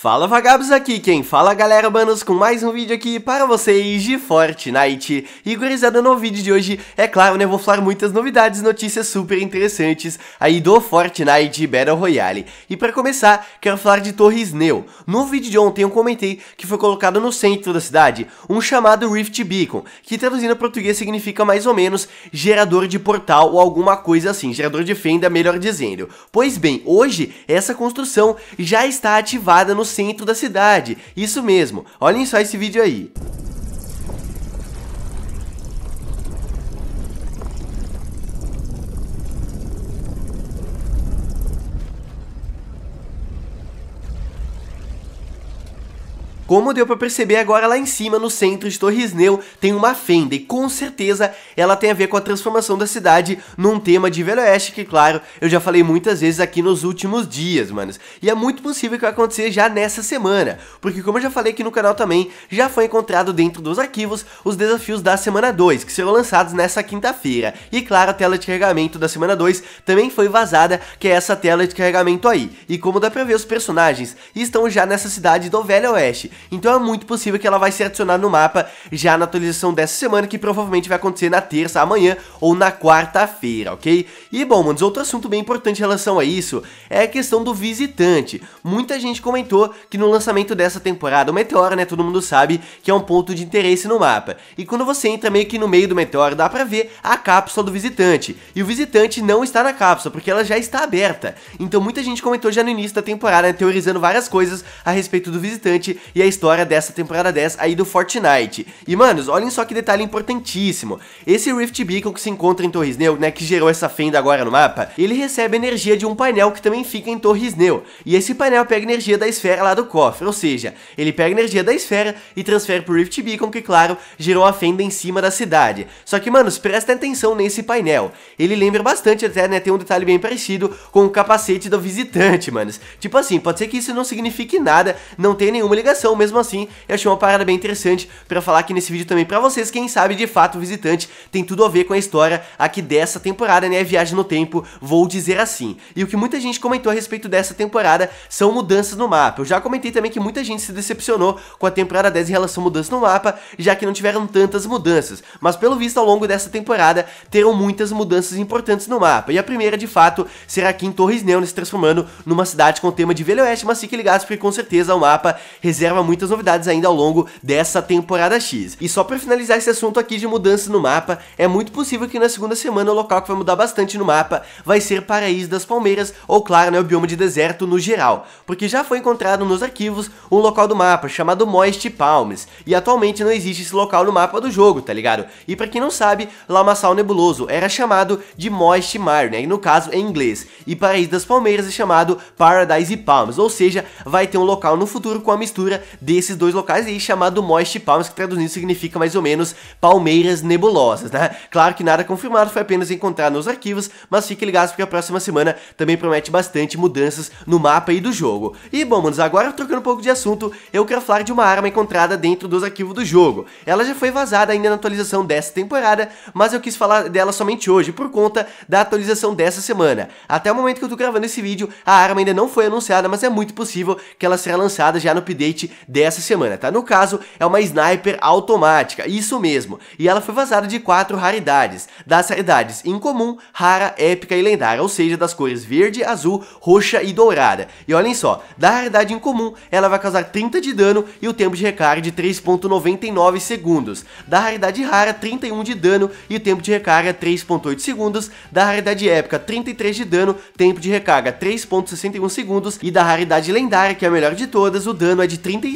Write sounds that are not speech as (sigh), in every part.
Fala vagabos aqui quem fala galera banos com mais um vídeo aqui para vocês de Fortnite E gurizada no vídeo de hoje, é claro né, eu vou falar muitas novidades, notícias super interessantes aí do Fortnite Battle Royale E para começar, quero falar de Torres Neo No vídeo de ontem eu comentei que foi colocado no centro da cidade um chamado Rift Beacon Que traduzindo para português significa mais ou menos gerador de portal ou alguma coisa assim, gerador de fenda melhor dizendo Pois bem, hoje essa construção já está ativada no centro da cidade. Isso mesmo, olhem só esse vídeo aí. Como deu para perceber agora lá em cima, no centro de Neu, tem uma fenda e com certeza ela tem a ver com a transformação da cidade num tema de Velho Oeste que, claro, eu já falei muitas vezes aqui nos últimos dias, manos. E é muito possível que vai acontecer já nessa semana, porque como eu já falei aqui no canal também, já foi encontrado dentro dos arquivos os desafios da semana 2, que serão lançados nessa quinta-feira. E claro, a tela de carregamento da semana 2 também foi vazada, que é essa tela de carregamento aí. E como dá pra ver, os personagens estão já nessa cidade do Velho Oeste. Então é muito possível que ela vai ser adicionada no mapa já na atualização dessa semana, que provavelmente vai acontecer na terça, amanhã ou na quarta-feira, ok? E bom, manos, outro assunto bem importante em relação a isso é a questão do visitante. Muita gente comentou que no lançamento dessa temporada, o meteoro, né, todo mundo sabe que é um ponto de interesse no mapa. E quando você entra meio que no meio do meteoro, dá pra ver a cápsula do visitante. E o visitante não está na cápsula, porque ela já está aberta. Então muita gente comentou já no início da temporada, né, teorizando várias coisas a respeito do visitante e a história dessa temporada 10 aí do Fortnite. E, manos, olhem só que detalhe importantíssimo. Esse Rift Beacon que se encontra em Torres Neu, né, que gerou essa fenda agora no mapa, ele recebe energia de um painel que também fica em Torres Neu. E esse painel pega energia da esfera lá do cofre, ou seja, ele pega energia da esfera e transfere pro Rift Beacon, que, claro, gerou a fenda em cima da cidade. Só que, manos, prestem atenção nesse painel. Ele lembra bastante até, né, tem um detalhe bem parecido com o capacete do visitante, manos. Tipo assim, pode ser que isso não signifique nada, não tem nenhuma ligação, mesmo assim, eu achei uma parada bem interessante para falar aqui nesse vídeo também para vocês. Quem sabe, de fato, o Visitante tem tudo a ver com a história aqui dessa temporada, né? Viagem no Tempo, vou dizer assim. E o que muita gente comentou a respeito dessa temporada são mudanças no mapa. Eu já comentei também que muita gente se decepcionou com a temporada 10 em relação a mudanças no mapa, já que não tiveram tantas mudanças. Mas pelo visto, ao longo dessa temporada, terão muitas mudanças importantes no mapa. E a primeira, de fato, será aqui em Torres Neon, se transformando numa cidade com tema de Velho Oeste, mas fiquem ligados porque com certeza o mapa reserva muitas novidades ainda ao longo dessa temporada X. E só para finalizar esse assunto aqui de mudanças no mapa, é muito possível que na segunda semana o local que vai mudar bastante no mapa vai ser Paraíso das Palmeiras, ou claro, né, o bioma de deserto no geral, porque já foi encontrado nos arquivos um local do mapa chamado Moist Palms, e atualmente não existe esse local no mapa do jogo, tá ligado? E para quem não sabe, Lamaçal é Nebuloso era chamado de Moist Mar, né, e no caso em inglês, e Paraíso das Palmeiras é chamado Paradise Palms, ou seja, vai ter um local no futuro com a mistura desses dois locais aí, chamado Moist Palms, que traduzindo significa mais ou menos palmeiras nebulosas, né? Claro que nada confirmado, foi apenas encontrar nos arquivos, mas fiquem ligados porque a próxima semana também promete bastante mudanças no mapa aí do jogo. E bom, manos, agora trocando um pouco de assunto, eu quero falar de uma arma encontrada dentro dos arquivos do jogo. Ela já foi vazada ainda na atualização dessa temporada, mas eu quis falar dela somente hoje, por conta da atualização dessa semana. Até o momento que eu tô gravando esse vídeo, a arma ainda não foi anunciada, mas é muito possível que ela será lançada já no update dessa semana, tá? No caso, é uma sniper automática, isso mesmo. E ela foi vazada de quatro raridades, das raridades incomum, rara, épica e lendária, ou seja, das cores verde, azul, roxa e dourada. E olhem só, da raridade incomum, ela vai causar 30 de dano e o tempo de recarga de 3.99 segundos. Da raridade rara, 31 de dano e o tempo de recarga 3.8 segundos. Da raridade épica, 33 de dano, tempo de recarga 3.61 segundos. E da raridade lendária, que é a melhor de todas, o dano é de 30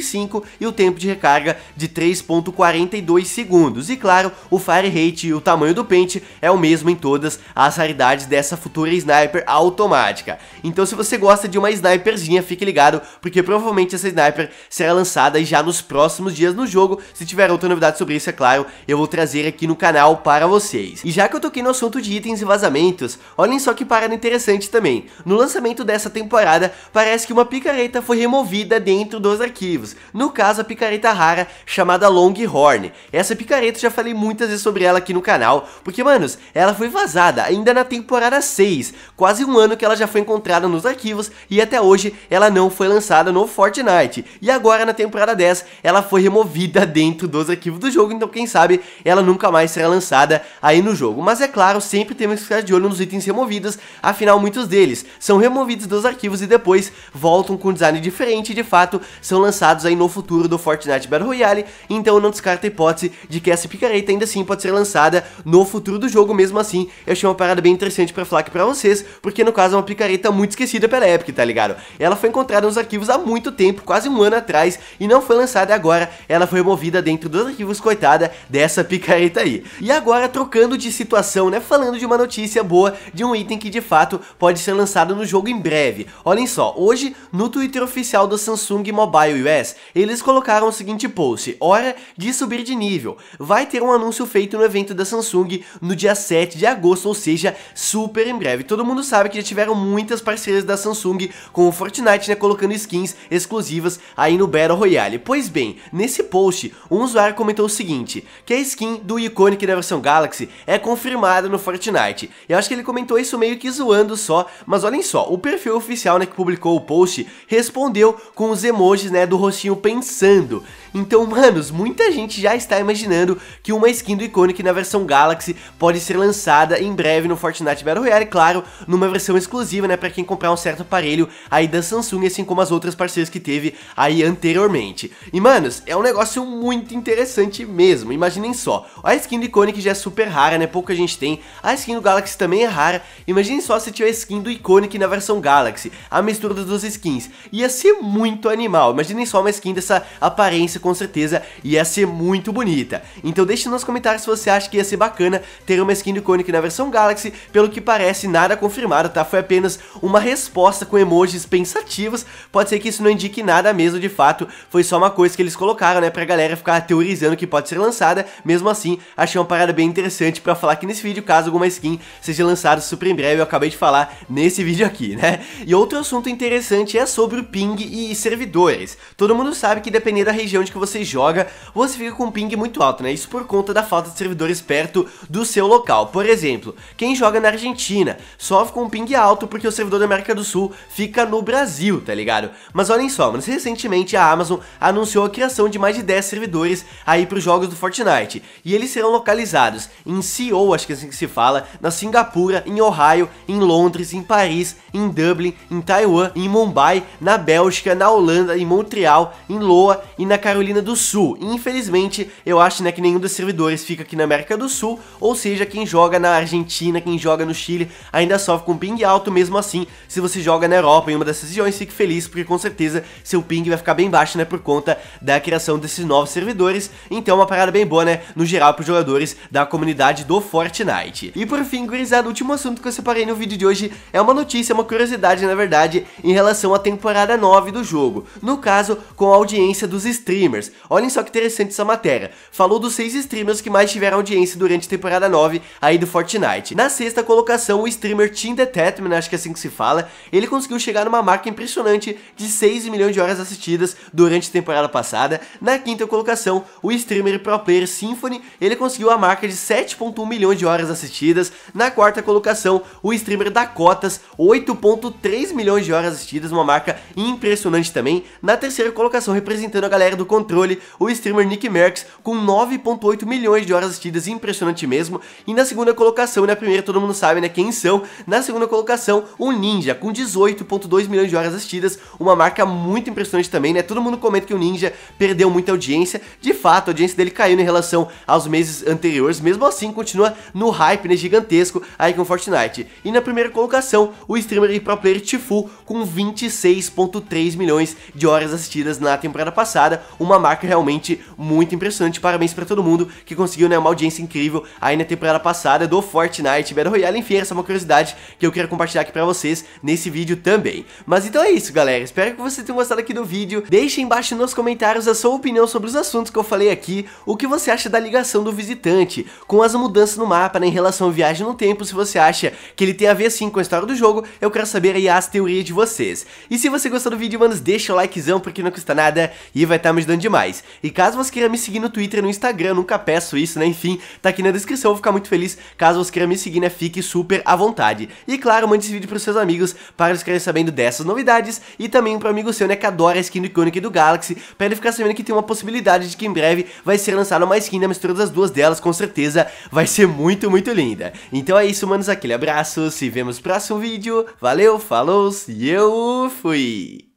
e o tempo de recarga de 3.42 segundos. E claro, o fire rate e o tamanho do pente é o mesmo em todas as raridades dessa futura sniper automática. Então se você gosta de uma sniperzinha, fique ligado, porque provavelmente essa sniper será lançada já nos próximos dias no jogo. Se tiver outra novidade sobre isso, é claro, eu vou trazer aqui no canal para vocês. E já que eu toquei no assunto de itens e vazamentos, olhem só que parada interessante também. No lançamento dessa temporada, parece que uma picareta foi removida dentro dos arquivos. No caso, a picareta rara chamada Longhorn. Essa picareta eu já falei muitas vezes sobre ela aqui no canal, porque, manos, ela foi vazada ainda na temporada 6, quase um ano que ela já foi encontrada nos arquivos e até hoje ela não foi lançada no Fortnite. E agora na temporada 10 ela foi removida (laughs) dentro dos arquivos do jogo, então quem sabe ela nunca mais será lançada aí no jogo. Mas é claro, sempre temos que ficar de olho nos itens removidos, afinal muitos deles são removidos dos arquivos e depois voltam com um design diferente e de fato são lançados lançados aí no futuro do Fortnite Battle Royale, então não descarta a hipótese de que essa picareta ainda assim pode ser lançada no futuro do jogo mesmo assim. Eu achei uma parada bem interessante pra falar aqui pra vocês, porque no caso é uma picareta muito esquecida pela Epic, tá ligado? Ela foi encontrada nos arquivos há muito tempo, quase um ano atrás, e não foi lançada agora, ela foi removida dentro dos arquivos, coitada dessa (laughs) picareta aí. E agora, trocando de situação, né, falando de uma notícia boa, de um item que de fato pode ser lançado no jogo em breve. Olhem só, hoje, no Twitter oficial da Samsung Mobile US, eles colocaram o seguinte post: Hora de subir de nível. Vai ter um anúncio feito no evento da Samsung no dia 7 de agosto, ou seja, super em breve. Todo mundo sabe que já tiveram muitas parcerias da Samsung com o Fortnite, né, colocando skins exclusivas aí no Battle Royale. Pois bem, nesse post, um usuário comentou o seguinte: que a skin do Iconic da versão Galaxy é confirmada no Fortnite. Eu acho que ele comentou isso meio que zoando só, mas olhem só, o perfil oficial né, que publicou o post respondeu com os emojis né, do rostinho mocinho pensando. Então, manos, muita gente já está imaginando que uma skin do Iconic na versão Galaxy pode ser lançada em breve no Fortnite Battle Royale, claro, numa versão exclusiva, né, para quem comprar um certo aparelho aí da Samsung, assim como as outras parceiras que teve aí anteriormente. E, manos, é um negócio muito interessante mesmo, imaginem só. A skin do Iconic já é super rara, né, pouca gente tem. A skin do Galaxy também é rara, imaginem só se tiver a skin do Iconic na versão Galaxy, a mistura das duas skins. Ia ser muito animal, imaginem só uma skin dessa aparência com certeza ia ser muito bonita. Então deixe nos comentários se você acha que ia ser bacana ter uma skin do Koenig na versão Galaxy, pelo que parece nada confirmado, tá? Foi apenas uma resposta com emojis pensativos, pode ser que isso não indique nada mesmo de fato, foi só uma coisa que eles colocaram, né, pra galera ficar teorizando que pode ser lançada, mesmo assim, achei uma parada bem interessante pra falar aqui nesse vídeo, caso alguma skin seja lançada super em breve, eu acabei de falar nesse vídeo aqui, né? E outro assunto interessante é sobre o ping e servidores, todo Todo mundo sabe que dependendo da região de que você joga, você fica com um ping muito alto, né? Isso por conta da falta de servidores perto do seu local. Por exemplo, quem joga na Argentina sofre com um ping alto porque o servidor da América do Sul fica no Brasil, tá ligado? Mas olhem só, mas recentemente a Amazon anunciou a criação de mais de 10 servidores aí para os jogos do Fortnite, e eles serão localizados em Seoul, acho que é assim que se fala, na Singapura, em Ohio, em Londres, em Paris, em Dublin, em Taiwan, em Mumbai, na Bélgica, na Holanda, em Montreal, em Loa e na Carolina do Sul. infelizmente, eu acho né, que nenhum dos servidores fica aqui na América do Sul, ou seja, quem joga na Argentina, quem joga no Chile, ainda sofre com ping alto, mesmo assim, se você joga na Europa, em uma dessas regiões, fique feliz, porque com certeza seu ping vai ficar bem baixo, né, por conta da criação desses novos servidores, então uma parada bem boa, né, no geral, para os jogadores da comunidade do Fortnite. E por fim, gurizada, o último assunto que eu separei no vídeo de hoje é uma notícia, uma curiosidade, na verdade, em relação à temporada 9 do jogo. No caso, com a audiência dos streamers. Olhem só que interessante essa matéria. Falou dos seis streamers que mais tiveram audiência durante a temporada 9 aí do Fortnite. Na sexta colocação, o streamer Tim The Tatman, acho que é assim que se fala, ele conseguiu chegar numa marca impressionante de 6 milhões de horas assistidas durante a temporada passada. Na quinta colocação, o streamer Pro Player Symphony, ele conseguiu a marca de 7.1 milhões de horas assistidas. Na quarta colocação, o streamer Dakotas, 8.3 milhões de horas assistidas, uma marca impressionante também. Na terceira colocação, representando a galera do controle, o streamer Nick Merckx, com 9.8 milhões de horas assistidas, impressionante mesmo. E na segunda colocação, na primeira todo mundo sabe, né, quem são. Na segunda colocação, o Ninja, com 18.2 milhões de horas assistidas, uma marca muito impressionante também, né? Todo mundo comenta que o Ninja perdeu muita audiência, de fato, a audiência dele caiu em relação aos meses anteriores, mesmo assim continua no hype, né, gigantesco aí com Fortnite. E na primeira colocação, o streamer e pro player Tifu, com 26.3 milhões de horas assistidas na temporada passada, uma marca realmente muito impressionante. Parabéns para todo mundo que conseguiu né, uma audiência incrível aí na temporada passada do Fortnite Battle Royale. Enfim, essa é uma curiosidade que eu quero compartilhar aqui para vocês nesse vídeo também. Mas então é isso, galera. Espero que vocês tenham gostado aqui do vídeo. Deixe embaixo nos comentários a sua opinião sobre os assuntos que eu falei aqui, o que você acha da ligação do visitante com as mudanças no mapa né, em relação à viagem no tempo, se você acha que ele tem a ver sim com a história do jogo, eu quero saber aí as teorias de vocês. E se você gostou do vídeo, manos, deixa o likezão, porque não custa nada e vai estar tá me ajudando demais. E caso você queira me seguir no Twitter e no Instagram, nunca peço isso, né? Enfim, tá aqui na descrição, vou ficar muito feliz. Caso você queira me seguir, né? Fique super à vontade. E claro, mande esse vídeo pros seus amigos para eles ficarem sabendo dessas novidades e também pro amigo seu, né? Que adora a skin do Iconic do Galaxy, pra ele ficar sabendo que tem uma possibilidade de que em breve vai ser lançada uma skin da né? mistura das duas delas, com certeza vai ser muito, muito linda. Então é isso, manos, aquele abraço, se vemos no próximo vídeo, valeu, falou e eu fui!